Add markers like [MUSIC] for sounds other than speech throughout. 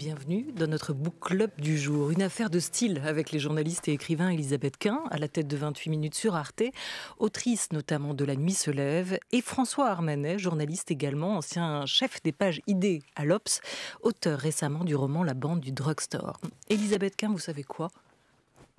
Bienvenue dans notre book club du jour. Une affaire de style avec les journalistes et écrivains Elisabeth Quin, à la tête de 28 minutes sur Arte, autrice notamment de La Nuit se lève, et François Armanet, journaliste également, ancien chef des pages idées à l'Obs, auteur récemment du roman La bande du drugstore. Elisabeth Quin, vous savez quoi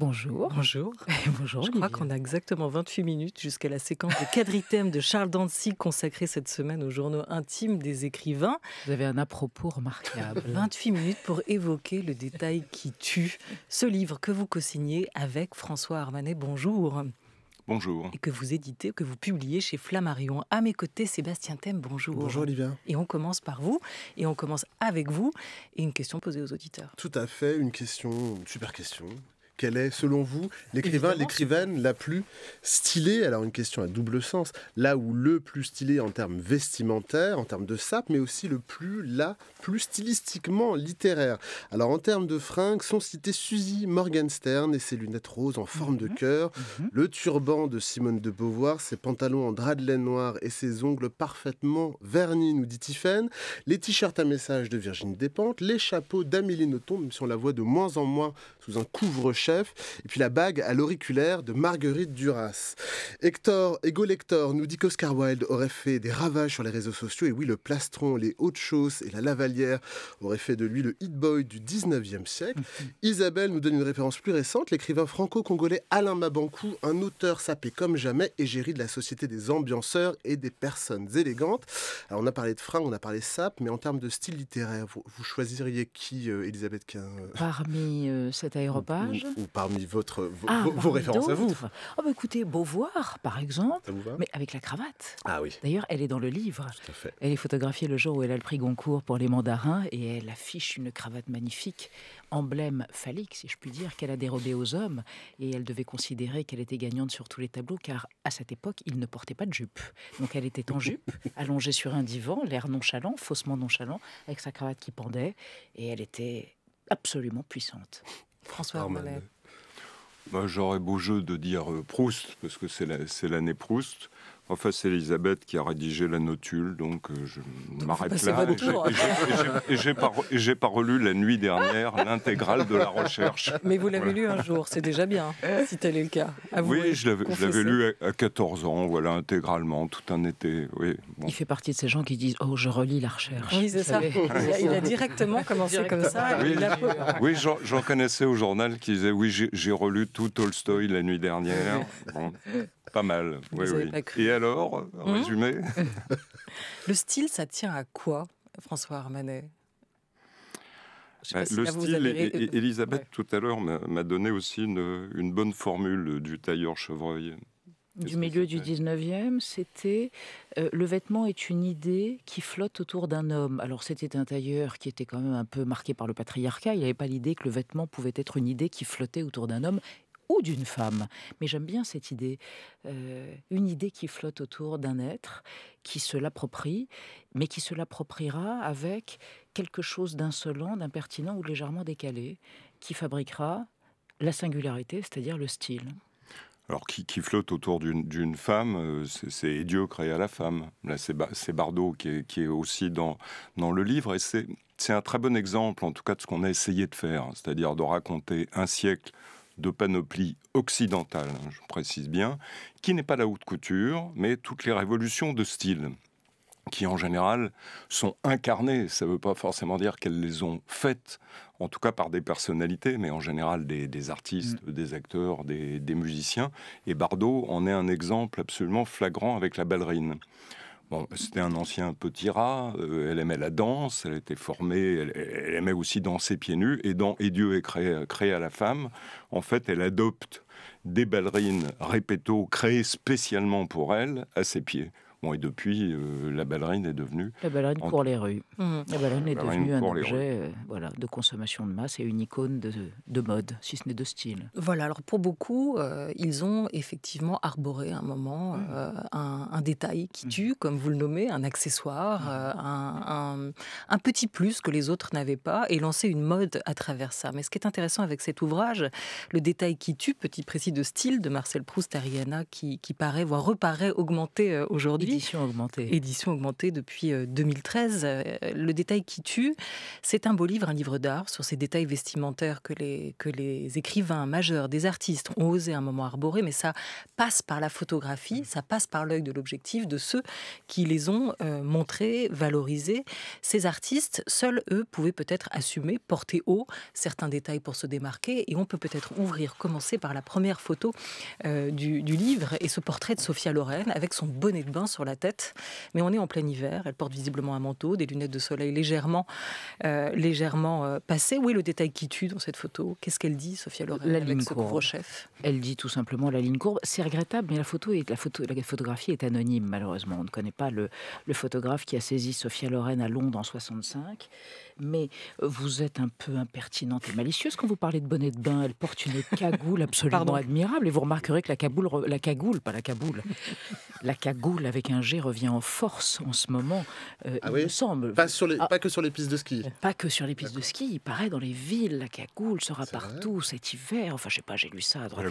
Bonjour. Bonjour. [LAUGHS] Bonjour. Je crois qu'on a exactement 28 minutes jusqu'à la séquence de quadrithème [LAUGHS] de Charles Dancy consacrée cette semaine aux journaux intimes des écrivains. Vous avez un à-propos remarquable. 28 [LAUGHS] minutes pour évoquer le détail qui tue, ce livre que vous co-signez avec François Armanet. Bonjour. Bonjour. Et que vous éditez, que vous publiez chez Flammarion. À mes côtés, Sébastien Thème, bonjour. Bonjour Olivia. Et on commence par vous, et on commence avec vous, et une question posée aux auditeurs. Tout à fait, une question, une super question, qu'elle est, selon vous, l'écrivain, l'écrivaine la plus stylée Alors une question à double sens. Là où le plus stylé en termes vestimentaires, en termes de sap, mais aussi le plus là, plus stylistiquement littéraire. Alors en termes de fringues, sont cités Suzy Morgenstern et ses lunettes roses en forme de mhm. cœur, mhm. le turban de Simone de Beauvoir, ses pantalons en drap de laine noire et ses ongles parfaitement vernis, nous dit Tiffaine, les t-shirts à message de Virginie Despentes, les chapeaux d'Amélie Nothomb, même si on la voit de moins en moins sous un couvre-chef et puis la bague à l'auriculaire de Marguerite Duras. Hector, Ego Lector, nous dit qu'Oscar Wilde aurait fait des ravages sur les réseaux sociaux, et oui, le plastron, les hautes chausses et la lavalière auraient fait de lui le hit boy du 19e siècle. Mhm. Isabelle nous donne une référence plus récente, l'écrivain franco-congolais Alain Mabankou, un auteur sapé comme jamais, et géré de la société des ambianceurs et des personnes élégantes. Alors on a parlé de fringues, on a parlé de sap, mais en termes de style littéraire, vous, choisiriez qui, euh, Elisabeth Quin euh Parmi euh, cet aéropage parmi vos, ah, références à vous oh, bah, Écoutez, Beauvoir, par exemple, mais avec la cravate. Ah oui. D'ailleurs, elle est dans le livre. Elle est photographiée le jour où elle a le prix Goncourt pour les mandarins et elle affiche une cravate magnifique, emblème phallique, si je puis dire, qu'elle a dérobée aux hommes et elle devait considérer qu'elle était gagnante sur tous les tableaux car à cette époque, il ne portait pas de jupe. Donc elle était en [LAUGHS] jupe, allongée sur un divan, l'air nonchalant, faussement nonchalant, avec sa cravate qui pendait et elle était absolument puissante. François Armanet. J'aurais beau jeu de dire euh, Proust, parce que c'est l'année Proust. Enfin, c'est Elisabeth qui a rédigé la notule, donc euh, je m'arrête là. Et j'ai pas, pas, relu la nuit dernière [LAUGHS] l'intégrale de la recherche. Mais vous l'avez lu un jour, c'est déjà bien, euh. si tel est le cas. oui, je l'avais lu à, 14 ans, voilà, intégralement, tout un été. Oui, Il fait partie de ces gens qui disent Oh, je relis la recherche. Oui, c'est ça. Il a, directement commencé comme ça. Oui, j'en connaissais au journal qui disait Oui, j'ai relu tout Tolstoï la nuit dernière. [LAUGHS] pas mal. Oui, oui. Et alors, hmm résumé. [LAUGHS] le style, ça tient à quoi, François Armanet ben, le style, euh, Elisabeth tout à l'heure m'a donné aussi une, bonne formule du tailleur chevreuil. Du milieu du 19e, c'était euh, le vêtement est une idée qui flotte autour d'un homme. Alors c'était un tailleur qui était quand même un peu marqué par le patriarcat, il n'avait pas l'idée que le vêtement pouvait être une idée qui flottait autour d'un homme d'une femme. Mais j'aime bien cette idée, euh, une idée qui flotte autour d'un être, qui se l'approprie, mais qui se l'appropriera avec quelque chose d'insolent, d'impertinent ou légèrement décalé, qui fabriquera la singularité, c'est-à-dire le style. Alors, qui, flotte autour d'une femme, euh, c'est Dieu créé à la femme. Là, c'est Bardot qui est, aussi dans, dans, le livre. Et c'est un très bon exemple, en tout cas, de ce qu'on a essayé de faire, hein. c'est-à-dire de raconter un siècle de panoplie occidentale, hein, je précise bien, qui n'est pas la haute couture, mais toutes les révolutions de style qui en général sont incarnées. Ça ne veut pas forcément dire qu'elles les ont faites, en tout cas par des personnalités, mais en général des, artistes, mm. des acteurs, des, des, musiciens. Et Bardot en est un exemple absolument flagrant avec la ballerine. C'était un ancien petit rat, euh, elle aimait la danse, elle était formée, elle, aimait aussi danser pieds nus, et dans Et Dieu est créé, créé à la femme, en fait, elle adopte des ballerines, répéto, créées spécialement pour elle, à ses pieds. Bon, et depuis, euh, la ballerine est devenue. La ballerine pour court les rues. Mmh. La ballerine est devenue un objet euh, voilà, de consommation de masse et une icône de, mode, si ce n'est de style. Voilà, alors pour beaucoup, euh, ils ont effectivement arboré un moment mmh. un, détail qui mmh. tue, comme vous le nommez, un accessoire, un, petit plus que les autres n'avaient pas, et lancé une mode à travers ça. Mais ce qui est intéressant avec cet ouvrage, le détail qui tue, petit précis de style de Marcel Proust à qui, qui paraît, voire reparaît augmenter aujourd'hui Édition augmentée. Édition augmentée depuis 2013. Euh, euh, le détail qui tue, c'est un beau livre, un livre d'art sur ces détails vestimentaires que les, que les écrivains majeurs, des artistes ont osé à un moment arborer, mais ça passe par la photographie, mm. ça passe par l'œil de l'objectif de ceux qui les ont euh, montrés, valorisés. Ces artistes, seuls eux, pouvaient peut-être assumer, porter haut certains détails pour se démarquer. Et on peut peut-être ouvrir, commencer par la première photo du, du livre et ce portrait de Sophia Loren avec son bonnet de bain sur la tête, mais on est en plein hiver. Elle porte visiblement un manteau, des lunettes de soleil légèrement, euh, légèrement euh, passées. Où est le détail qui tue dans cette photo Qu'est-ce qu'elle dit, Sophia Lorraine, la avec ligne ce couvre chef Elle dit tout simplement la ligne courbe. C'est regrettable, mais la photo, est, la photo, la photographie est anonyme malheureusement. On ne connaît pas le, le photographe qui a saisi Sophia Lorraine à Londres en 65. Mais vous êtes un peu impertinente et malicieuse quand vous parlez de bonnet de bain. Elle porte une [LAUGHS] cagoule absolument admirable et vous remarquerez que la cagoule, la cagoule, pas la caboule, la cagoule avec revient en force en ce moment, euh, ah il me semble. Pas, ah. pas que sur les pistes de ski. Euh, pas que sur les pistes de ski. Il paraît dans les villes, la cagoule sera partout cet hiver. Enfin, je sais pas, j'ai lu ça. À droite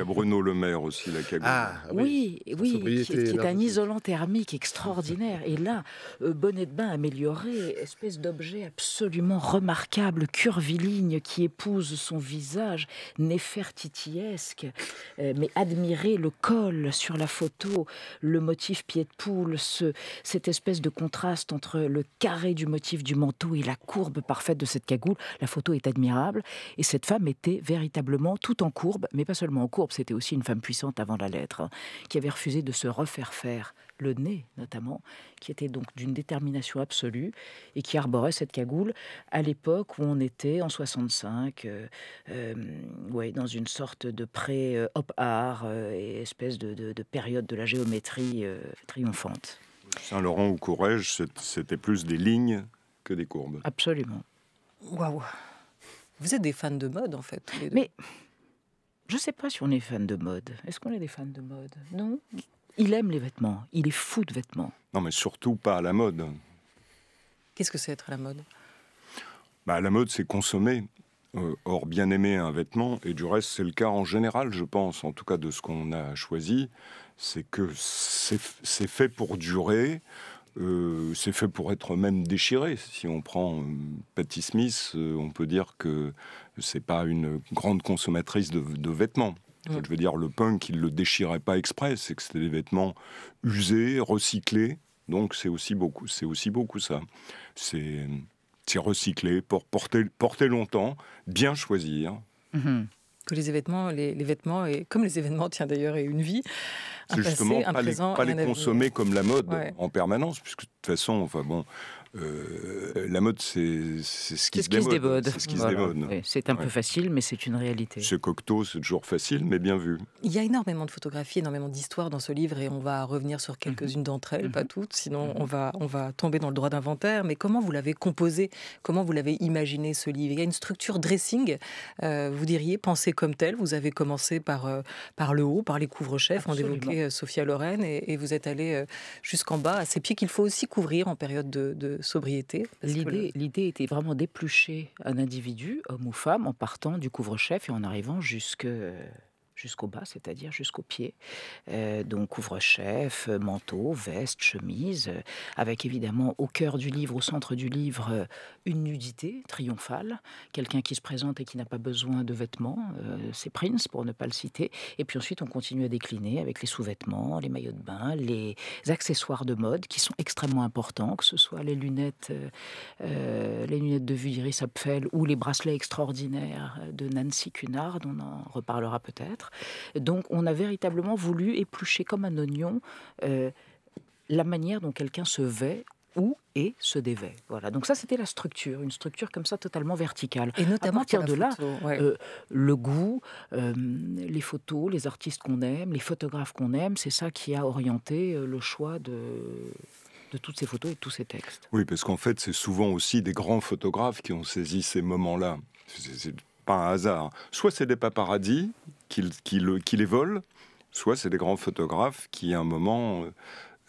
à Bruno Le Maire aussi la cagoule. Ah, oui, oui, qui, est un isolant thermique extraordinaire. Et là, euh, bonnet de bain amélioré, espèce d'objet absolument remarquable, curviligne qui épouse son visage, néfertitiesque, mais admirez le col sur la photo, le motif pied de poule, cette espèce de contraste entre le carré du motif du manteau et la courbe parfaite de cette cagoule. La photo est admirable. Et cette femme était véritablement tout en courbe, mais pas seulement en courbe, c'était aussi une femme puissante avant la lettre, hein, qui avait refusé de se refaire faire le nez notamment, qui était donc d'une détermination absolue et qui arborait cette cagoule à l'époque où on était en 65, euh, euh, ouais, dans une sorte de pré-hop art euh, et espèce de, période de la géométrie triomphante. Saint-Laurent ou Courrèges, c'était plus des lignes que des courbes. Absolument. Waouh Vous êtes des fans de mode en fait. Mais je ne sais pas si on est fans de mode. Est-ce qu'on est des fans de mode Non il aime les vêtements, il est fou de vêtements. Non, mais surtout pas à la mode. Qu'est-ce que c'est être à la mode bah, La mode, c'est consommer. Euh, or, bien aimer un vêtement, et du reste, c'est le cas en général, je pense, en tout cas de ce qu'on a choisi, c'est que c'est fait pour durer. Euh, c'est fait pour être même déchiré. Si on prend euh, Patti Smith, on peut dire que c'est pas une grande consommatrice de vêtements. Mm. Je veux dire, le punk, il ne le déchirait pas exprès, c'est que c'était des vêtements usés, recyclés. Donc c'est aussi beaucoup, c'est aussi beaucoup ça. C'est recyclé, pour porter, porter longtemps, bien choisir. Mm-hmm. que les vêtements, les, vêtements, et comme les événements, tiens d'ailleurs, et une vie, un justement un pas les, pas les consommer comme la mode en permanence, puisque de toute façon, enfin bon, euh, la mode, c'est ce qui, se, C'est un peu facile, mais c'est une réalité. Ce cocteau, c'est toujours facile, mais bien vu. Il y a énormément de photographies, énormément d'histoires dans ce livre, et on va revenir sur mhm. quelques-unes d'entre elles, mhm. pas toutes, sinon mhm. on va, on va tomber dans le droit d'inventaire. Mais comment vous l'avez composé Comment vous l'avez imaginé, ce livre Il y a une structure dressing, euh, vous diriez, pensée comme telle. Vous avez commencé par, euh, par le haut, par les couvre-chefs. On évoquait Sophia lorraine et, vous êtes allé jusqu'en bas, à ces pieds qu'il faut aussi couvrir en période de sobriété. L'idée, l'idée était vraiment d'éplucher un individu, homme ou femme, en partant du couvre-chef et en arrivant jusque euh, jusqu'au bas, c'est-à-dire jusqu'au pied. Euh, donc couvre-chef, manteau, veste, chemise, euh, avec évidemment au cœur du livre, au centre du livre, euh, une nudité triomphale, quelqu'un qui se présente et qui n'a pas besoin de vêtements, c'est Prince pour ne pas le citer. Et puis ensuite on continue à décliner avec les sous-vêtements, les maillots de bain, les accessoires de mode qui sont extrêmement importants, que ce soit les lunettes, les lunettes de vue Apfel ou les bracelets extraordinaires de Nancy Cunard, on en reparlera peut-être. Donc on a véritablement voulu éplucher comme un oignon euh, la manière dont quelqu'un se vêt ou et se dévait. Voilà. Donc ça, c'était la structure, une structure comme ça totalement verticale. Et notamment à partir de là, euh, le goût, euh, les photos, les artistes qu'on aime, les photographes qu'on aime, c'est ça qui a orienté le choix de de toutes ces photos et de tous ces textes. Oui, parce qu'en fait, c'est souvent aussi des grands photographes qui ont saisi ces moments-là pas un hasard. Soit c'est des paparazzis qui, qui les volent, soit c'est des grands photographes qui, à un moment, euh,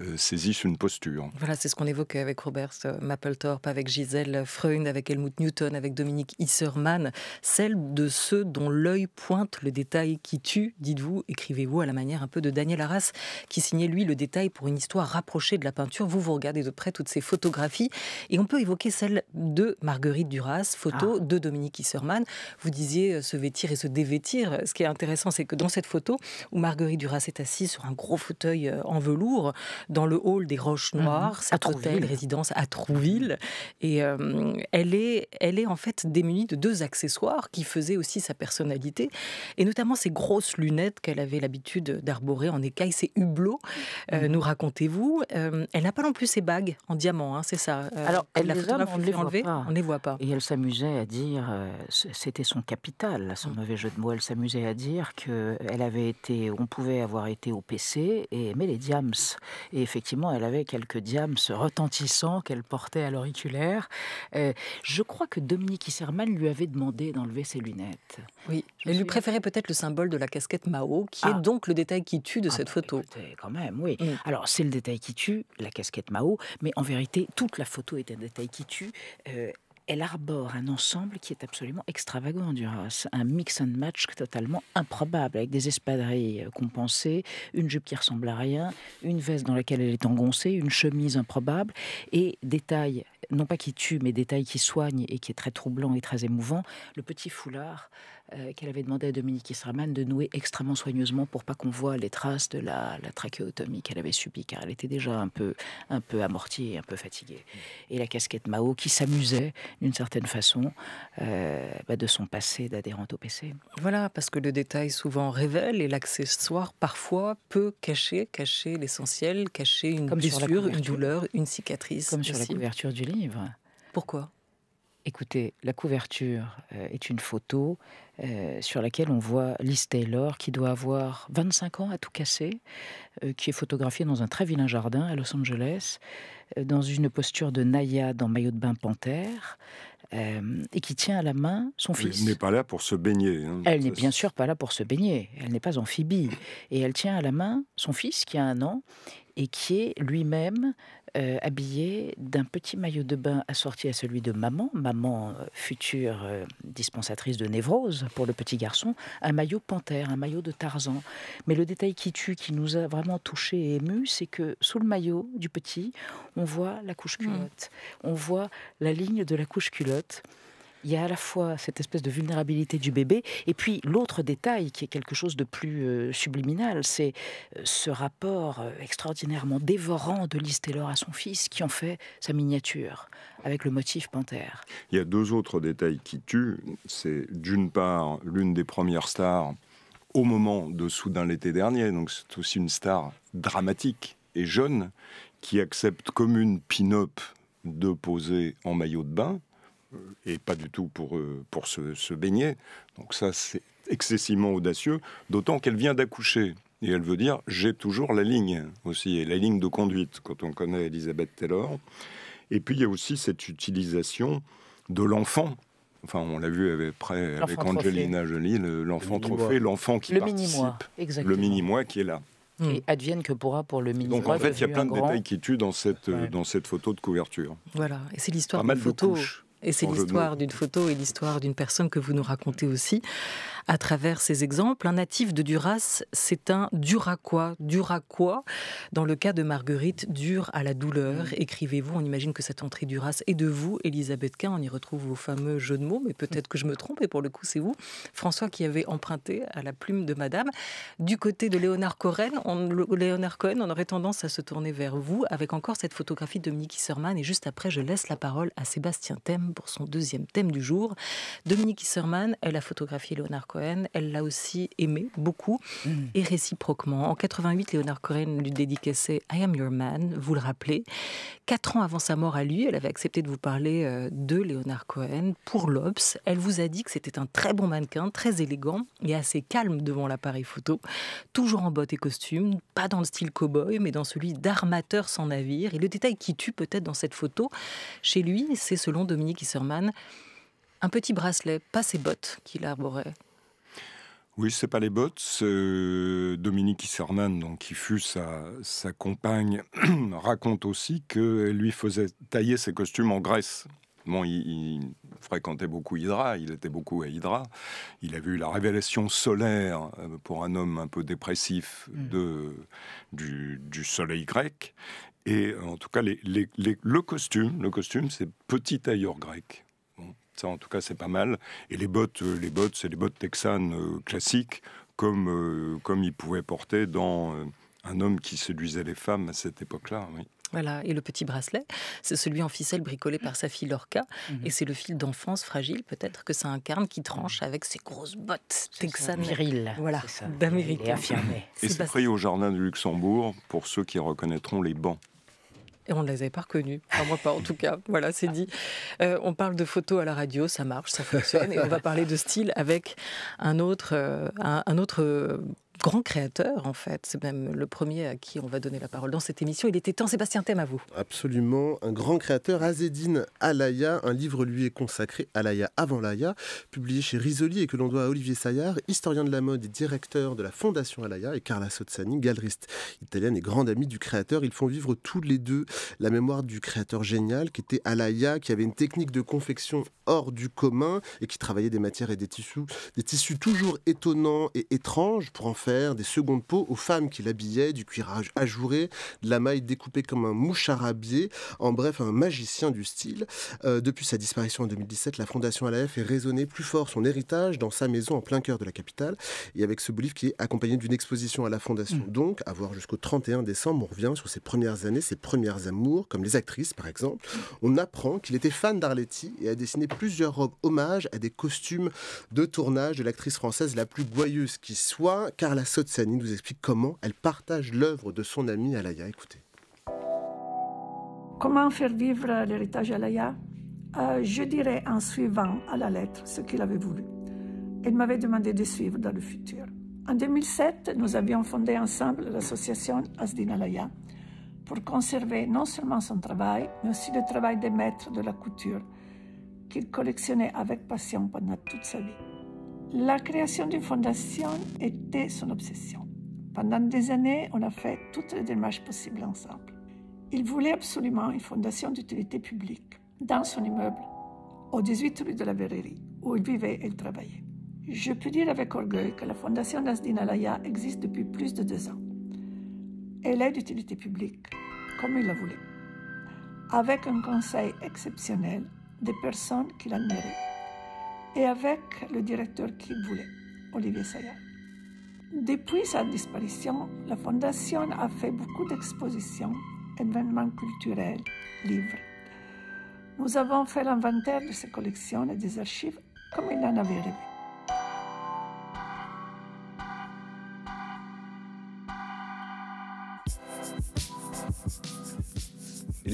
euh, saisissent une posture. Voilà, c'est ce qu'on évoquait avec Robert Mapplethorpe, avec Gisèle Freund, avec Helmut Newton, avec Dominique Isserman, celle de ceux dont l'œil pointe le détail qui tue, dites-vous, écrivez-vous à la manière un peu de Daniel Arras, qui signait lui le détail pour une histoire rapprochée de la peinture. Vous, vous regardez de près toutes ces photographies, et on peut évoquer celle de Marguerite Duras, photo ah. de Dominique Isserman. Vous disiez euh, se vêtir et se dévêtir. Ce qui est intéressant, c'est que dans cette photo, où Marguerite Duras est assise sur un gros fauteuil euh, en velours, dans le hall des Roches mhm. Noires, mmh. cet hôtel résidence à Trouville. Et euh, elle, est, elle est en fait démunie de deux accessoires qui faisaient aussi sa personnalité, et notamment ces grosses lunettes qu'elle avait l'habitude d'arborer en écaille, ces hublots, euh, mhm. nous racontez-vous. Euh, elle n'a pas non plus ses bagues en diamant, hein, c'est ça. Alors, elle, hommes, on ne les, voit pas. on les voit pas. Et elle s'amusait à dire, c'était son capital, son mm. mauvais jeu de mots, elle s'amusait à dire qu'elle avait été, on pouvait avoir été au PC et aimer les diams. Et effectivement, elle avait quelques diames retentissant qu'elle portait à l'auriculaire. Euh, je crois que Dominique Isserman lui avait demandé d'enlever ses lunettes. Oui, elle lui préférait peut-être le symbole de la casquette Mao, qui est ah. donc le détail qui tue de ah cette bah photo. quand même, oui. Mm. Alors, c'est le détail qui tue, la casquette Mao, mais en vérité, toute la photo est un détail qui tue. Euh, elle arbore un ensemble qui est absolument extravagant Duras. Un mix and match totalement improbable, avec des espadrilles euh, compensées, une jupe qui ressemble à rien, une veste dans laquelle elle est engoncée, une chemise improbable, et détail non pas qui tuent, mais des qui soignent et qui est très troublant et très émouvant. Le petit foulard euh, qu'elle avait demandé à Dominique israman de nouer extrêmement soigneusement pour pas qu'on voit les traces de la, la trachéotomie qu'elle avait subie, car elle était déjà un peu, un peu amortie et un peu fatiguée. Et la casquette Mao qui s'amusait d'une certaine façon euh, bah, de son passé d'adhérente au PC. Voilà, parce que le détail souvent révèle et l'accessoire parfois peut cacher, cacher l'essentiel, cacher une blessure, une douleur, une cicatrice. Comme sur la couverture du livre. Pourquoi Écoutez, la couverture euh, est une photo euh, sur laquelle on voit Liz Taylor, qui doit avoir 25 ans à tout casser, euh, qui est photographiée dans un très vilain jardin à Los Angeles, dans une posture de naïade en maillot de bain panthère, et qui tient à la main son fils. Elle n'est pas là pour se baigner. Hein. elle n'est bien sûr pas là pour se baigner, elle n'est pas amphibie. Et elle tient à la main son fils qui a un an et qui est lui-même euh, habillé d'un petit maillot de bain assorti à celui de maman, maman euh, future euh, dispensatrice de névrose pour le petit garçon, un maillot panthère, un maillot de Tarzan. Mais le détail qui tue, qui nous a vraiment touchés et émus, c'est que sous le maillot du petit, on voit la couche mmh. culotte, on voit la ligne de la couche culotte il y a à la fois cette espèce de vulnérabilité du bébé, et puis l'autre détail qui est quelque chose de plus euh, subliminal, c'est euh, ce rapport euh, extraordinairement dévorant de Liz Taylor à son fils qui en fait sa miniature avec le motif panthère. Il y a deux autres détails qui tuent. C'est d'une part l'une des premières stars au moment de Soudain l'été dernier, donc c'est aussi une star dramatique et jeune qui accepte comme une pin-up de poser en maillot de bain euh, et pas du tout pour, euh, pour se, se baigner. Donc ça, c'est excessivement audacieux, d'autant qu'elle vient d'accoucher. Et elle veut dire, j'ai toujours la ligne aussi, et la ligne de conduite, quand on connaît Elisabeth Taylor. Et puis, il y a aussi cette utilisation de l'enfant. Enfin, on l'a vu avec, avec Angelina Jolie, l'enfant trophée, l'enfant qui le participe. Mini le mini-moi qui est là. Et hmm. advienne que pourra pour le mini-moi. Donc, en fait, il y a plein de détails qui tuent dans cette, dans cette photo de couverture. Voilà, et c'est l'histoire de photo. Et c'est l'histoire d'une photo et l'histoire d'une personne que vous nous racontez aussi à travers ces exemples. Un natif de Duras, c'est un Duracois. Duracois, dans le cas de Marguerite, dure à la douleur. Mmh. Écrivez-vous, on imagine que cette entrée Duras est de vous, Elisabeth Quint. On y retrouve vos fameux jeux de mots, mais peut-être que je me trompe, et pour le coup, c'est vous, François, qui avez emprunté à la plume de Madame. Du côté de Léonard Cohen, on, Cohen, aurait tendance à se tourner vers vous, avec encore cette photographie de Dominique Isserman. Et juste après, je laisse la parole à Sébastien Thème pour son deuxième thème du jour. Dominique Isserman, elle a photographié Léonard Cohen elle l'a aussi aimé beaucoup mm. et réciproquement. En 88, Leonard Cohen lui dédicaçait I Am Your Man, vous le rappelez. Quatre ans avant sa mort à lui, elle avait accepté de vous parler euh, de Leonard Cohen pour l'Obs. Elle vous a dit que c'était un très bon mannequin, très élégant et assez calme devant l'appareil photo. Toujours en bottes et costumes, pas dans le style cow-boy, mais dans celui d'armateur sans navire. Et le détail qui tue peut-être dans cette photo, chez lui, c'est selon Dominique Isserman, un petit bracelet, pas ses bottes, qu'il arborait. Oui, c'est pas les bottes. Euh, Dominique Isernan, donc, qui fut sa, compagne, [CLEARS THROAT] raconte aussi qu'elle lui faisait tailler ses costumes en Grèce. Bon, il, fréquentait beaucoup Hydra, il était beaucoup à Hydra. Il a vu la révélation solaire euh, pour un homme un peu dépressif mm. de, du, soleil grec. Et en tout cas, le costume, le costume, c'est petit tailleur grec en tout cas, c'est pas mal. Et les bottes, euh, les bottes, c'est les bottes texanes euh, classiques, comme, euh, comme il pouvait porter dans un homme qui séduisait les femmes à cette époque-là. Voilà, et le petit bracelet, c'est celui en ficelle bricolé par sa fille Lorca, mhm. et c'est le fil d'enfance fragile peut-être que ça incarne qui tranche mhm. avec ses grosses bottes texanes viriles, voilà, d'américain. Et c'est pris au jardin du Luxembourg pour ceux qui reconnaîtront les bancs et on ne les avait pas reconnus. Enfin, moi pas, en tout cas. Voilà, c'est dit. Euh, on parle de photos à la radio, ça marche, ça fonctionne. Et on va parler de style avec un autre, euh, un, autre euh, grand créateur, en fait. C'est même le premier à qui on va donner la parole dans cette émission. Il était temps, Sébastien Thème, à vous. Absolument, un grand créateur, Azedine Alaïa. Un livre lui est consacré, Alaïa avant l'Aïa, publié chez Risoli et que l'on doit à Olivier Saillard, historien de la mode et directeur de la Fondation Alaïa et Carla Sozzani, galeriste italienne et grande amie du créateur. Ils font vivre tous les deux la mémoire du créateur génial qui était Alaïa, qui avait une technique de confection hors du commun et qui travaillait des matières et des tissus, des tissus toujours étonnants et étranges pour en faire, des secondes peaux aux femmes qui l'habillaient, du cuirage ajouré, de la maille découpée comme un mouchard à en bref un magicien du style. Euh, depuis sa disparition en 2017, la Fondation F est résonnée plus fort son héritage dans sa maison en plein cœur de la capitale, et avec ce beau qui est accompagné d'une exposition à la Fondation. Mm. Donc, à voir jusqu'au 31 décembre, on revient sur ses premières années, ses premières amours, comme les actrices par exemple. On apprend qu'il était fan d'Arletty et a dessiné plusieurs robes hommage à des costumes de tournage de l'actrice française la plus gouailleuse qui soit, car la Sozzani nous explique comment elle partage l'œuvre de son amie Alaya. Écoutez. Comment faire vivre l'héritage Alaya euh, Je dirais en suivant à la lettre ce qu'il avait voulu. Il m'avait demandé de suivre dans le futur. En 2007, nous avions fondé ensemble l'association Asdin Alaya pour conserver non seulement son travail, mais aussi le travail des maîtres de la couture qu'il collectionnait avec passion pendant toute sa vie. La création d'une fondation était son obsession. Pendant des années, on a fait toutes les démarches possibles ensemble. Il voulait absolument une fondation d'utilité publique dans son immeuble, au 18 rue de la Verrerie, où il vivait et travaillait. Je peux dire avec orgueil que la fondation d'Asdin Alaya existe depuis plus de deux ans. Elle est d'utilité publique, comme il la voulait, avec un conseil exceptionnel des personnes qui l'admiraient et avec le directeur qu'il voulait, Olivier Sayer. Depuis sa disparition, la Fondation a fait beaucoup d'expositions, événements culturels, livres. Nous avons fait l'inventaire de ses collections et des archives comme il en avait rêvé.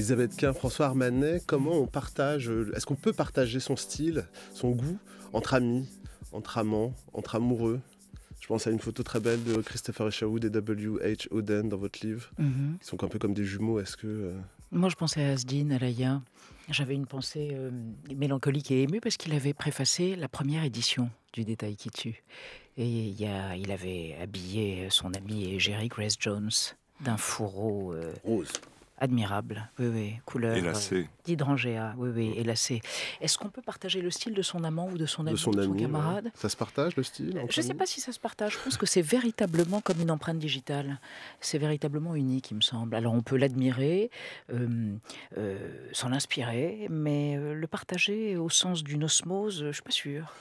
Elisabeth Quint, François Armanet, comment on partage, euh, est-ce qu'on peut partager son style, son goût entre amis, entre amants, entre amoureux je pense à une photo très belle de Christopher Isherwood et W.H. Oden dans votre livre, mhm. Ils sont un peu comme des jumeaux. Est-ce que. Euh, Moi, je pensais à Asdin, à Laïa. J'avais une pensée euh, mélancolique et émue parce qu'il avait préfacé la première édition du Détail qui tue. Et il, il avait habillé son ami et Jerry Grace Jones d'un fourreau. Rose admirable. Oui, oui, couleur. Euh, d'hydrangea, oui, oui, mm. Est-ce qu'on peut partager le style de son amant ou de son ami, de son, de son camarade Ça se partage le style Je ne sais pas si ça se partage. Je pense que c'est véritablement comme une empreinte digitale. C'est véritablement unique, il me semble. Alors on peut l'admirer, euh, euh, s'en inspirer, mais le partager au sens d'une osmose, je ne suis pas sûre.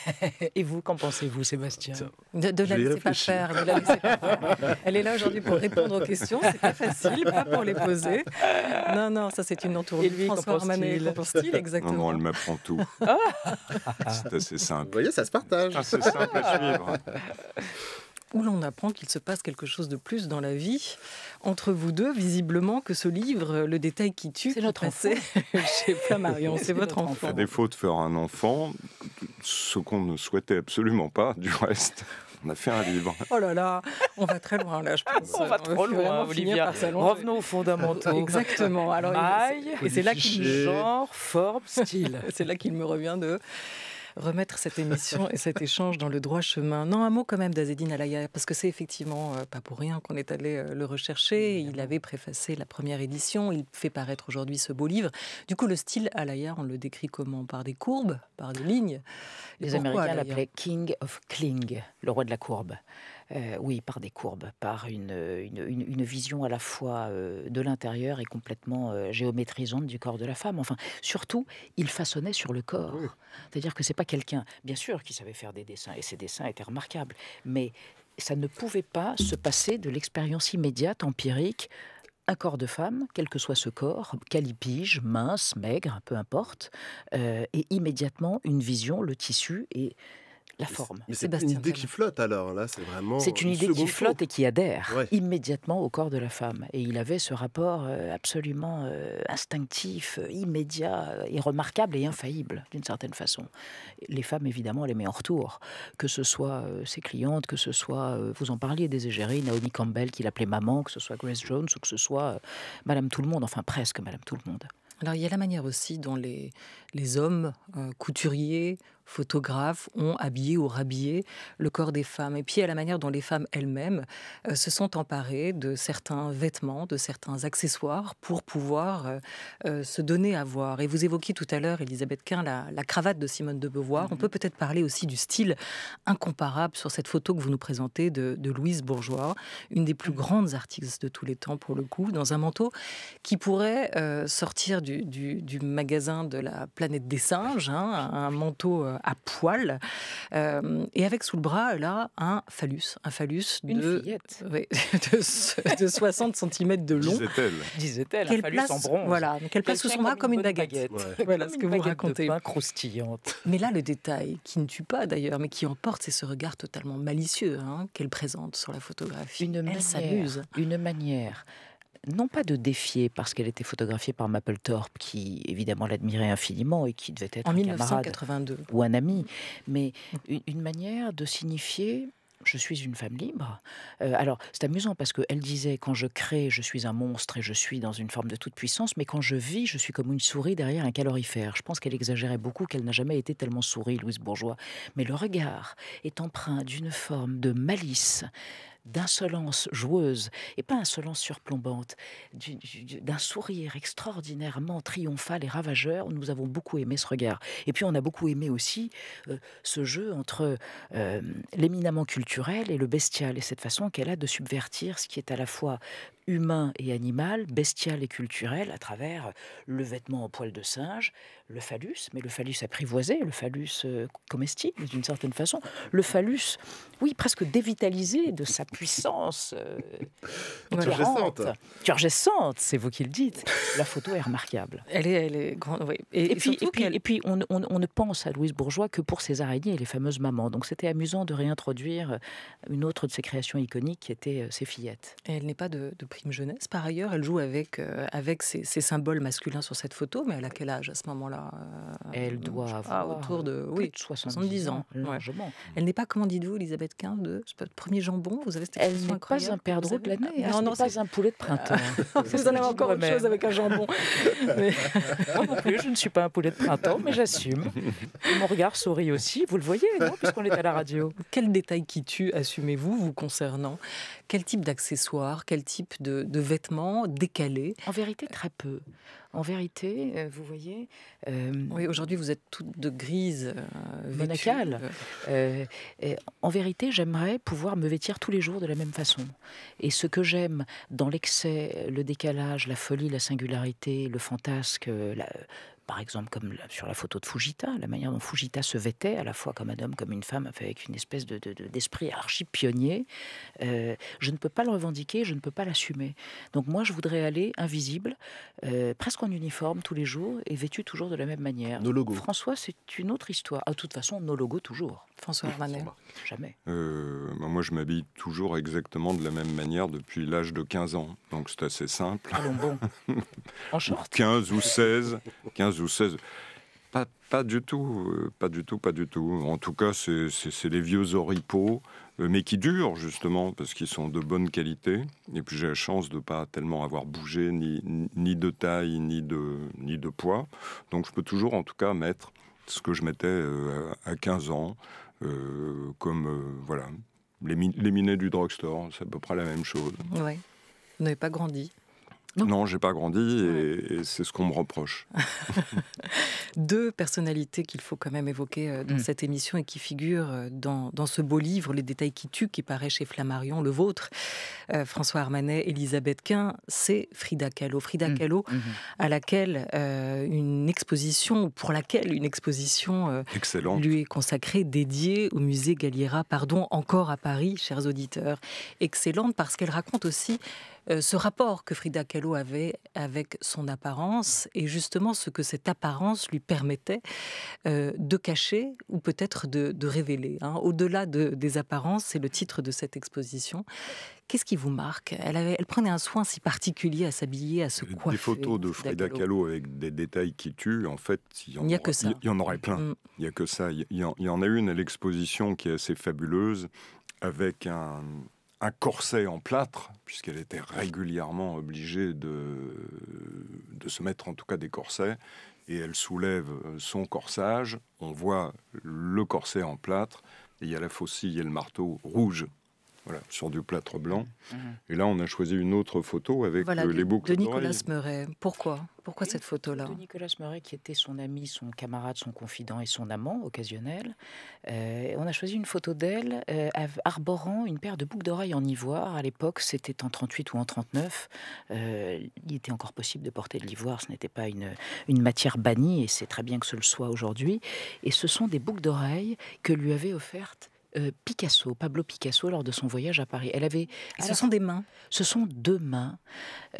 [LAUGHS] Et vous, qu'en pensez-vous, Sébastien de, la laisser pas faire, la pas Elle est là aujourd'hui pour répondre aux questions. C'est pas facile, pas pour les poser. [LAUGHS] Non, non, ça c'est une entourloupe. Et lui, François compense t il exactement. Non, non, elle m'apprend tout. [LAUGHS] Ah. c'est assez simple. Vous voyez, ça se partage. Ah, c'est simple à suivre où l'on apprend qu'il se passe quelque chose de plus dans la vie entre vous deux, visiblement que ce livre, Le détail qui tue, c'est notre enfant. [LAUGHS] chez Flammarion, c'est votre enfant. À défaut de faire un enfant, ce qu'on ne souhaitait absolument pas, du reste. On a fait un livre. Oh là là, on va très loin là, je ah, pense. on va trop on loin, Olivia. Revenons aux fondamentaux. Exactement. Alors, Maille, et c'est là qu'il genre, forme, style. [LAUGHS] c'est là qu'il me revient de remettre cette émission et cet échange dans le droit chemin. Non, un mot quand même d'Azédine Alaya, parce que c'est effectivement euh, pas pour rien qu'on est allé euh, le rechercher. Il avait préfacé la première édition, il fait paraître aujourd'hui ce beau livre. Du coup, le style Alaya, on le décrit comment Par des courbes, par des lignes Les Américains l'appelaient King of Kling, le roi de la courbe. Euh, oui, par des courbes, par une, euh, vision à la fois euh, de l'intérieur et complètement géométrisante du corps de la femme. Enfin, surtout, il façonnait sur le ah corps. C'est-à-dire que c'est pas quelqu'un, bien sûr, qui savait faire des dessins, et ses dessins étaient remarquables, mais ça ne pouvait pas se passer de l'expérience immédiate, empirique, un corps de femme, quel que soit ce corps, calipige, mince, maigre, peu importe, et immédiatement une vision, le tissu et la forme. c'est une idée qui flotte alors, hein, là, c'est vraiment. C'est une, idée qui flotte et qui adhère immédiatement au corps de la femme. Et il avait ce rapport euh, absolument euh, instinctif, euh, immédiat, et remarquable et infaillible, d'une certaine façon. Les femmes, évidemment, les met en retour, que ce soit ses clientes, que ce soit, vous en parliez des égéries, Naomi Campbell, qui l'appelait maman, que ce soit Grace Jones, ou que ce soit Madame Tout-le-Monde, enfin presque Madame Tout-le-Monde. Alors il y a la manière aussi dont les, les hommes couturiers photographes ont habillé ou rhabillé le corps des femmes. Et puis à la manière dont les femmes elles-mêmes euh, se sont emparées de certains vêtements, de certains accessoires pour pouvoir euh, euh, se donner à voir. Et vous évoquiez tout à l'heure, Elisabeth Quint, la, cravate de Simone de Beauvoir. On mhm. peut peut-être parler aussi du style incomparable sur cette photo que vous nous présentez de, Louise Bourgeois, une des plus mhm. grandes artistes de tous les temps pour le coup, dans un manteau qui pourrait sortir du, magasin de la planète des singes, hein, un manteau à poil, euh, et avec sous le bras, là, un phallus, un phallus de, [LAUGHS] de, 60 cm de long. Disait-elle. disait un phallus en bronze. Voilà, elle place sous son bras comme une baguette. Voilà ce que vous racontez. De croustillante. Mais là, le détail, qui ne tue pas d'ailleurs, mais qui emporte, c'est ce regard totalement malicieux hein, qu'elle présente sur la photographie. Une Elle manière, une manière non pas de défier, parce qu'elle était photographiée par Mapplethorpe, qui évidemment l'admirait infiniment et qui devait être un camarade ou un ami, mm. mais mm. une, manière de signifier je suis une femme libre. Euh, alors, c'est amusant parce qu'elle disait quand je crée, je suis un monstre et je suis dans une forme de toute puissance, mais quand je vis, je suis comme une souris derrière un calorifère. Je pense qu'elle exagérait beaucoup, qu'elle n'a jamais été tellement souris, Louise Bourgeois. Mais le regard est empreint d'une forme de malice, d'insolence joueuse, et pas insolence surplombante, d'un sourire extraordinairement triomphal et ravageur. Nous avons beaucoup aimé ce regard. Et puis on a beaucoup aimé aussi euh, ce jeu entre euh, l'éminemment culturel et le bestial, et cette façon qu'elle a de subvertir ce qui est à la fois humain et animal, bestial et culturel, à travers le vêtement en poil de singe, le phallus, mais le phallus apprivoisé, le phallus euh, comestible d'une certaine façon, le phallus, oui, presque dévitalisé de sa puissance euh, [LAUGHS] turgescente. c'est vous qui le dites. La photo est remarquable. Elle est, elle est grande, Et, puis, et, puis, on, ne pense à Louise Bourgeois que pour ses araignées et les fameuses mamans. Donc c'était amusant de réintroduire une autre de ses créations iconiques qui était euh, ses fillettes. elle n'est pas de, jeunesse, par ailleurs. Elle joue avec, euh, avec ses, symboles masculins sur cette photo, mais à a quel âge à ce moment-là euh, Elle doit avoir autour de oui, 70, ans. Elle n'est pas, comment dites-vous, Elisabeth Quint, de premier jambon Vous avez cette Elle n'est pas un perdreau de l'année. Ah elle hein, non, pas un poulet de printemps. Ah, ah, vous en avez encore une chose avec un jambon. [LAUGHS] je ne suis pas un poulet de printemps, mais j'assume. Mon regard sourit aussi, vous le voyez, puisqu'on est à la radio. Quel détail qui tue assumez-vous vous concernant Quel type d'accessoires, quel type de de, vêtements décalés. En vérité, très peu. En vérité, euh, vous voyez. Euh, oui, aujourd'hui, vous êtes toutes de grise. Euh, euh en vérité, j'aimerais pouvoir me vêtir tous les jours de la même façon. Et ce que j'aime dans l'excès, le décalage, la folie, la singularité, le fantasque, la, par exemple comme sur la photo de Fujita, la manière dont Fujita se vêtait, à la fois comme un homme, comme une femme, avec une espèce d'esprit de, d'esprit archi-pionnier, euh, je ne peux pas le revendiquer, je ne peux pas l'assumer. Donc moi, je voudrais aller invisible, euh, presque en uniforme tous les jours, et vêtu toujours de la même manière. Nos logos. François, c'est une autre histoire. À ah, de toute façon, nos logos toujours. François Hermanet Jamais. Euh, ben, moi, je m'habille toujours exactement de la même manière depuis l'âge de 15 ans. Donc, c'est assez simple. Allons ah bon. 15 [LAUGHS] ou 16. 15 ou 16. Pas, du tout, euh, pas du tout, pas du tout. En tout cas, c'est les vieux oripeaux, euh, mais qui durent justement, parce qu'ils sont de bonne qualité. Et puis j'ai la chance de ne pas tellement avoir bougé, ni, de taille, ni de, ni de poids. Donc je peux toujours en tout cas mettre ce que je mettais à 15 ans, euh, comme euh, voilà les, minets du drugstore, c'est à peu près la même chose. Oui, Vous n'avez pas grandi non, je j'ai pas grandi et, c'est ce qu'on me reproche. [LAUGHS] Deux personnalités qu'il faut quand même évoquer euh, dans mm. cette émission et qui figurent euh, dans, ce beau livre, Les détails qui tuent, qui paraît chez Flammarion, le vôtre, euh, François Armanet, Elisabeth Quint, c'est Frida Kahlo. Frida mm. Kahlo, mm-hmm. à laquelle une exposition, pour laquelle une exposition lui est consacrée, dédiée au musée Galliera, pardon, encore à Paris, chers auditeurs. Excellente parce qu'elle raconte aussi euh, ce rapport que Frida Kahlo avait avec son apparence et justement ce que cette apparence lui permettait euh, de cacher ou peut-être de, révéler. Hein. Au-delà de, des apparences, c'est le titre de cette exposition. Qu'est-ce qui vous marque elle, avait, elle, prenait un soin si particulier à s'habiller, à se coiffer. Des photos de Frida Kahlo avec des détails qui tuent, en fait, il y en, a que Il y en aurait plein. Mm. Il y a que ça. Il y en, il y en a une à l'exposition qui est assez fabuleuse avec un, un corset en plâtre, puisqu'elle était régulièrement obligée de, de se mettre en tout cas des corsets, et elle soulève son corsage, on voit le corset en plâtre, et il y a la faucille et le marteau rouge voilà, sur du plâtre blanc. Mhm. Et là, on a choisi une autre photo avec euh, les boucles de Nicolas Meuret. Pourquoi Pourquoi cette photo-là De Nicolas Meuret, qui était son ami, son camarade, son confident et son amant occasionnel. Euh, on a choisi une photo d'elle euh, arborant une paire de boucles d'oreilles en ivoire. À l'époque, c'était en 38 ou en 39. il était encore possible de porter de l'ivoire. Ce n'était pas une, une matière bannie, et c'est très bien que ce le soit aujourd'hui. Et ce sont des boucles d'oreilles que lui avait offertes euh, Picasso, Pablo Picasso, lors de son voyage à Paris. Elle avait. Ah, ce sont des mains. Ce sont deux mains.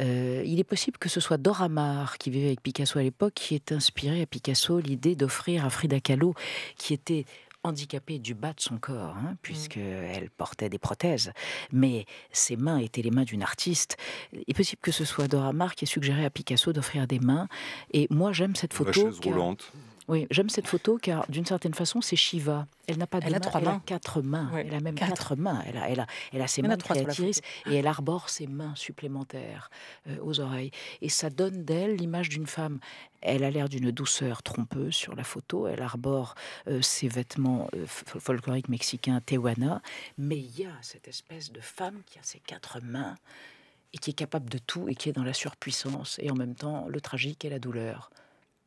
Euh, il est possible que ce soit Dora Maar qui vivait avec Picasso à l'époque qui ait inspiré à Picasso l'idée d'offrir à Frida Kahlo, qui était handicapée du bas de son corps, hein, mm. puisqu'elle portait des prothèses, mais ses mains étaient les mains d'une artiste. Il est possible que ce soit Dora Maar qui ait suggéré à Picasso d'offrir des mains. Et moi, j'aime cette photo. La oui, j'aime cette photo car d'une certaine façon, c'est Shiva. Elle n'a pas de elle mains. a quatre mains. Elle a même quatre, mains. Elle a, ses mains qui trois et elle arbore ses mains supplémentaires euh, aux oreilles. Et ça donne d'elle l'image d'une femme. Elle a l'air d'une douceur trompeuse sur la photo. Elle arbore euh, ses vêtements euh, folkloriques mexicains, Tehuana. Mais il y a cette espèce de femme qui a ses quatre mains et qui est capable de tout et qui est dans la surpuissance et en même temps le tragique et la douleur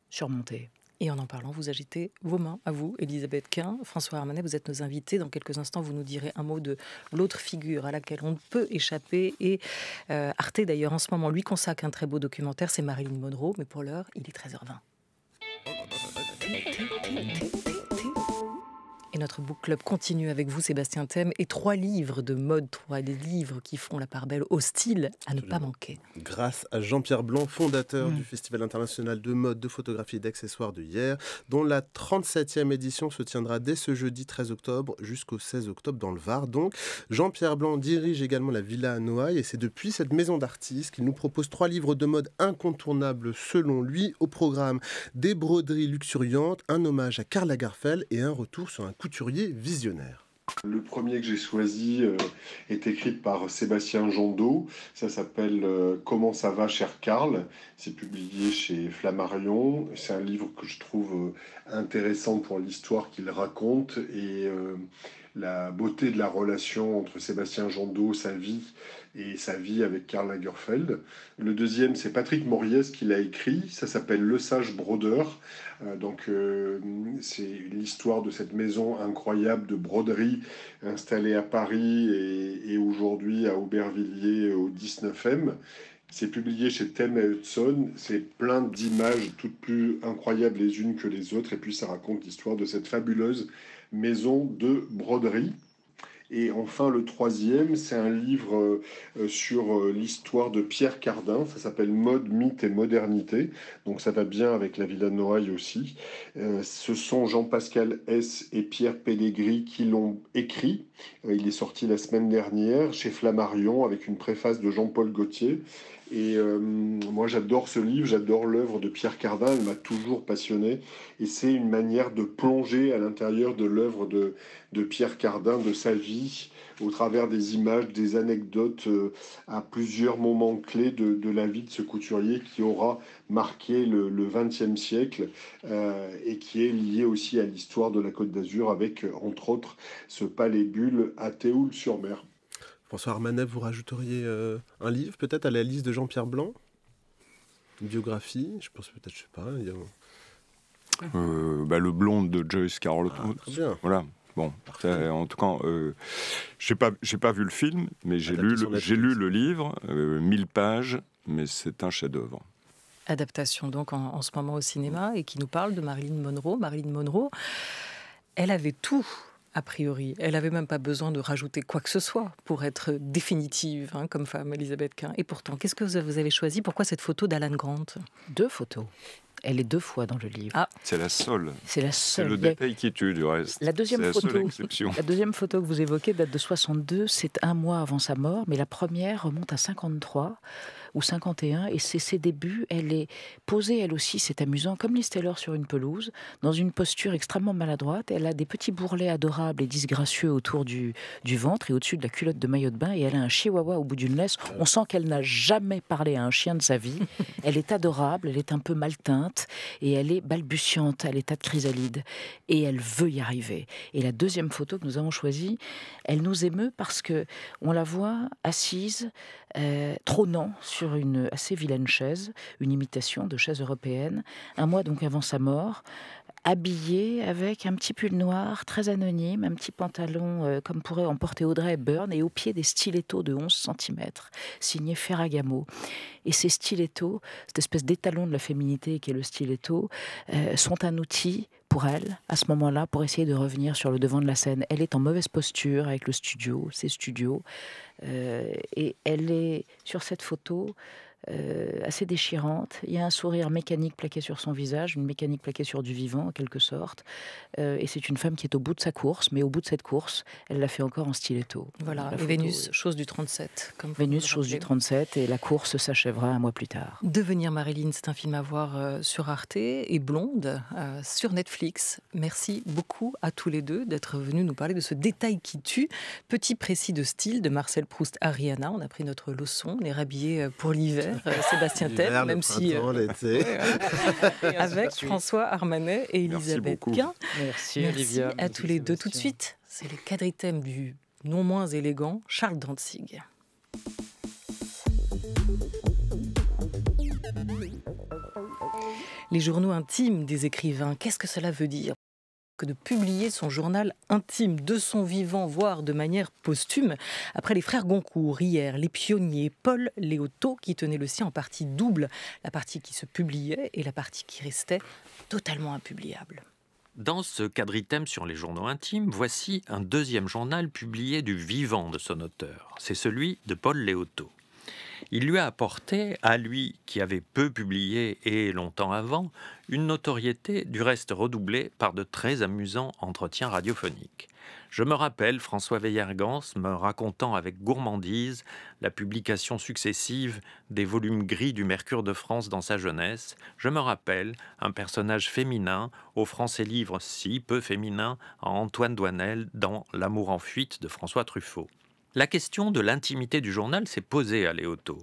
surmontée. Et en en parlant, vous agitez vos mains à vous, Elisabeth Quin, François Armanet, vous êtes nos invités. Dans quelques instants, vous nous direz un mot de l'autre figure à laquelle on ne peut échapper. Et euh, Arte, d'ailleurs, en ce moment, lui consacre un très beau documentaire, c'est Marilyn Monroe. Mais pour l'heure, il est 13h20. Et notre book club continue avec vous, Sébastien Thème, et trois livres de mode, trois livres qui font la part belle au style à ne pas manquer. Grâce à Jean-Pierre Blanc, fondateur mm. du Festival international de mode, de photographie et d'accessoires de hier, dont la 37e édition se tiendra dès ce jeudi 13 octobre jusqu'au 16 octobre dans le Var. Donc, Jean-Pierre Blanc dirige également la Villa à Noailles, et c'est depuis cette maison d'artistes qu'il nous propose trois livres de mode incontournables selon lui au programme des broderies luxuriantes, un hommage à Karl Lagerfeld et un retour sur un couturier visionnaire. Le premier que j'ai choisi euh, est écrit par Sébastien Jondot. Ça s'appelle euh, Comment ça va, cher Karl C'est publié chez Flammarion. C'est un livre que je trouve euh, intéressant pour l'histoire qu'il raconte et la beauté de la relation entre Sébastien Jandot, sa vie, et sa vie avec Karl Lagerfeld. Le deuxième, c'est Patrick Moriès qui l'a écrit. Ça s'appelle Le Sage Brodeur. Euh, donc, euh, c'est l'histoire de cette maison incroyable de broderie installée à Paris et, aujourd'hui à Aubervilliers au 19e. C'est publié chez Thème et Hudson. C'est plein d'images toutes plus incroyables les unes que les autres. Et puis ça raconte l'histoire de cette fabuleuse maison de broderie. Et enfin, le troisième, c'est un livre euh, sur euh, l'histoire de Pierre Cardin. Ça s'appelle Mode, mythe et modernité. Donc, ça va bien avec la Villa de Noailles aussi. Euh, ce sont Jean-Pascal S. et Pierre Pellegrini qui l'ont écrit. Euh, il est sorti la semaine dernière chez Flammarion avec une préface de Jean-Paul Gaultier. Et euh, moi, j'adore ce livre, j'adore l'œuvre de Pierre Cardin, elle m'a toujours passionné. Et c'est une manière de plonger à l'intérieur de l'œuvre de, Pierre Cardin, de sa vie, au travers des images, des anecdotes, euh, à plusieurs moments clés de, de la vie de ce couturier qui aura marqué le, XXe 20e siècle euh, et qui est lié aussi à l'histoire de la Côte d'Azur avec, entre autres, ce palais bulle à Théoul-sur-Mer. François Armanet, vous rajouteriez euh, un livre peut-être à la liste de Jean-Pierre Blanc Une biographie Je pense peut-être, je sais pas. Euh, bah, le blond de Joyce Carol ah, Voilà. Bon, en tout cas, je n'ai pas, j'ai pas vu le film, mais j'ai lu, j'ai lu le livre, 1000 pages, mais c'est un chef-d'œuvre adaptation donc en, ce moment au cinéma mmh. et qui nous parle de Marilyn Monroe. Marilyn Monroe, elle avait tout. A priori, elle n'avait même pas besoin de rajouter quoi que ce soit pour être définitive hein, comme femme, Elisabeth Quint. Et pourtant, qu'est-ce que vous avez choisi Pourquoi cette photo d'Alan Grant Deux photos. Elle est deux fois dans le livre. Ah. C'est la seule. C'est la seule. le détail qui tue, du reste. La deuxième, photo, la deuxième photo que vous évoquez date de 62. C'est un mois avant sa mort, mais la première remonte à 53 ou 51, et c'est ses débuts. Elle est posée, elle aussi, c'est amusant, comme Liz Taylor sur une pelouse, dans une posture extrêmement maladroite. Elle a des petits bourrelets adorables et disgracieux autour du, du ventre et au-dessus de la culotte de maillot de bain, et elle a un chihuahua au bout d'une laisse. On sent qu'elle n'a jamais parlé à un chien de sa vie. [LAUGHS] elle est adorable, elle est un peu mal teinte, et elle est balbutiante à l'état de chrysalide, et elle veut y arriver. Et la deuxième photo que nous avons choisie, elle nous émeut parce que on la voit assise euh, trônant sur une assez vilaine chaise, une imitation de chaise européenne, un mois donc avant sa mort, habillé avec un petit pull noir très anonyme, un petit pantalon euh, comme pourrait en porter Audrey Hepburn et au pied des stilettos de 11 cm, signés Ferragamo. Et ces stilettos, cette espèce d'étalon de la féminité qui est le stiletto, euh, sont un outil pour elle à ce moment-là pour essayer de revenir sur le devant de la scène. Elle est en mauvaise posture avec le studio, ses studios, euh, et elle est sur cette photo euh, assez déchirante. Il y a un sourire mécanique plaqué sur son visage, une mécanique plaquée sur du vivant en quelque sorte. Euh, et c'est une femme qui est au bout de sa course, mais au bout de cette course, elle l'a fait encore en stiletto. Voilà, Vénus, euh, chose du 37. Comme Vénus, chose du 37, et la course s'achèvera un mois plus tard. Devenir Marilyn, c'est un film à voir sur Arte et Blonde sur Netflix. Merci beaucoup à tous les deux d'être venus nous parler de ce détail qui tue. Petit précis de style de Marcel Proust Ariana. On a pris notre leçon, est rhabillés pour l'hiver. Euh, Sébastien Terre, même si. Euh, [LAUGHS] [LAUGHS] avec François Armanet et Elisabeth Guin. Merci, à tous les deux. Tout de suite, c'est le quadritèmes du non moins élégant Charles Dantzig. Les journaux intimes des écrivains, qu'est-ce que cela veut dire que de publier son journal intime de son vivant, voire de manière posthume, après les frères Goncourt, hier, les pionniers, Paul Léoto, qui tenait le sien en partie double, la partie qui se publiait et la partie qui restait totalement impubliable. Dans ce quadritème sur les journaux intimes, voici un deuxième journal publié du vivant de son auteur. C'est celui de Paul Léoto il lui a apporté, à lui qui avait peu publié et longtemps avant, une notoriété du reste redoublée par de très amusants entretiens radiophoniques. Je me rappelle François Veillargans me racontant avec gourmandise la publication successive des volumes gris du Mercure de France dans sa jeunesse. Je me rappelle un personnage féminin offrant ses livres si peu féminins à Antoine Douanel dans L'amour en fuite de François Truffaut. La question de l'intimité du journal s'est posée à Léoto.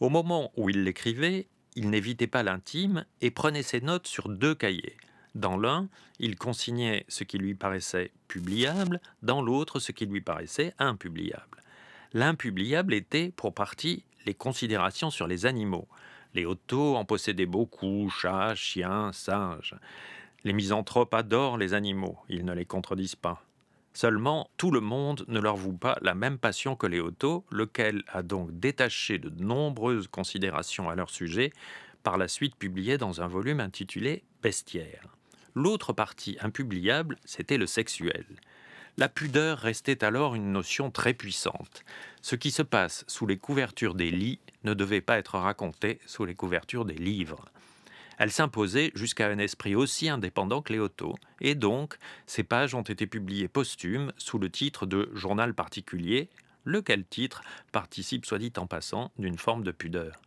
Au moment où il l'écrivait, il n'évitait pas l'intime et prenait ses notes sur deux cahiers. Dans l'un, il consignait ce qui lui paraissait publiable, dans l'autre, ce qui lui paraissait impubliable. L'impubliable était, pour partie, les considérations sur les animaux. Les en possédait beaucoup, chats, chiens, singes. Les misanthropes adorent les animaux, ils ne les contredisent pas. Seulement, tout le monde ne leur voue pas la même passion que Léoto, lequel a donc détaché de nombreuses considérations à leur sujet, par la suite publiées dans un volume intitulé Bestiaire. L'autre partie impubliable, c'était le sexuel. La pudeur restait alors une notion très puissante. Ce qui se passe sous les couvertures des lits ne devait pas être raconté sous les couvertures des livres. Elle s'imposait jusqu'à un esprit aussi indépendant que Léoto, et donc ses pages ont été publiées posthumes sous le titre de journal particulier, lequel titre participe, soit dit en passant, d'une forme de pudeur.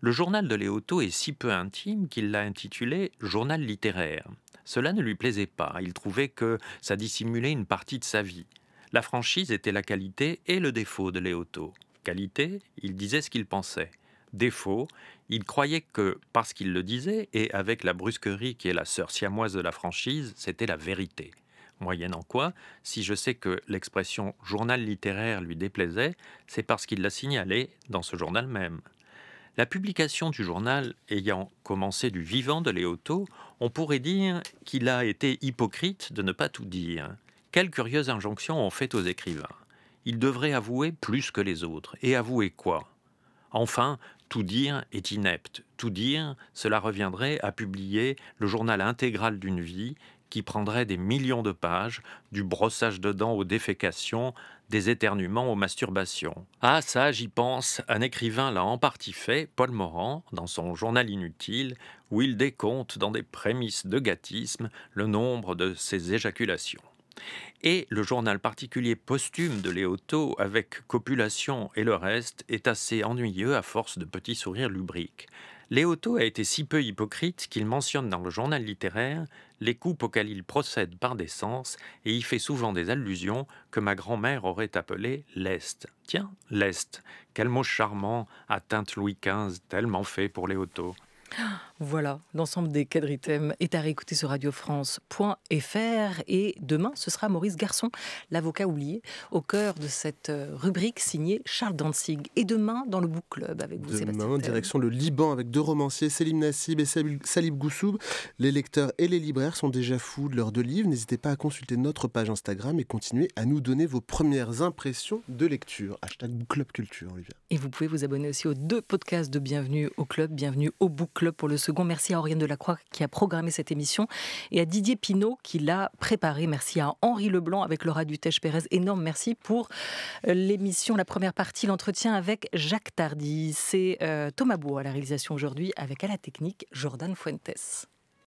Le journal de Léoto est si peu intime qu'il l'a intitulé Journal littéraire. Cela ne lui plaisait pas, il trouvait que ça dissimulait une partie de sa vie. La franchise était la qualité et le défaut de Léoto. Qualité, il disait ce qu'il pensait défaut, il croyait que, parce qu'il le disait, et avec la brusquerie qui est la sœur siamoise de la franchise, c'était la vérité. Moyennant quoi, si je sais que l'expression journal littéraire lui déplaisait, c'est parce qu'il l'a signalé dans ce journal même. La publication du journal ayant commencé du vivant de Léoto, on pourrait dire qu'il a été hypocrite de ne pas tout dire. Quelle curieuse injonction ont fait aux écrivains. Ils devraient avouer plus que les autres. Et avouer quoi Enfin, tout dire est inepte. Tout dire, cela reviendrait à publier le journal intégral d'une vie qui prendrait des millions de pages, du brossage de dents aux défécations, des éternuements aux masturbations. Ah ça, j'y pense, un écrivain l'a en partie fait, Paul Morand, dans son journal inutile, où il décompte dans des prémices de gâtisme le nombre de ses éjaculations. Et le journal particulier posthume de Léoto, avec copulation et le reste, est assez ennuyeux à force de petits sourires lubriques. Léoto a été si peu hypocrite qu'il mentionne dans le journal littéraire les coupes auxquelles il procède par des sens et y fait souvent des allusions que ma grand-mère aurait appelées l'Est. Tiens, l'Est, quel mot charmant à teinte Louis XV, tellement fait pour Léoto. Voilà, l'ensemble des items est à réécouter sur radiofrance.fr et demain ce sera Maurice Garçon, l'avocat oublié, au cœur de cette euh, rubrique signée Charles Danzig. Et demain dans le Book Club avec vous Demain, direction le Liban avec deux romanciers, Selim Nassib et Salib Goussoub. Les lecteurs et les libraires sont déjà fous de leurs deux livres. N'hésitez pas à consulter notre page Instagram et continuez à nous donner vos premières impressions de lecture. Hashtag Book Club Culture, Et vous pouvez vous abonner aussi aux deux podcasts de Bienvenue au Club, Bienvenue au Book Club pour le second. Merci à Auriane Delacroix qui a programmé cette émission et à Didier Pinault qui l'a préparée. Merci à Henri Leblanc avec Laura Dutèche-Pérez. Énorme merci pour euh, l'émission, la première partie, l'entretien avec Jacques Tardy. C'est euh, Thomas Bois à la réalisation aujourd'hui avec à la technique Jordan Fuentes.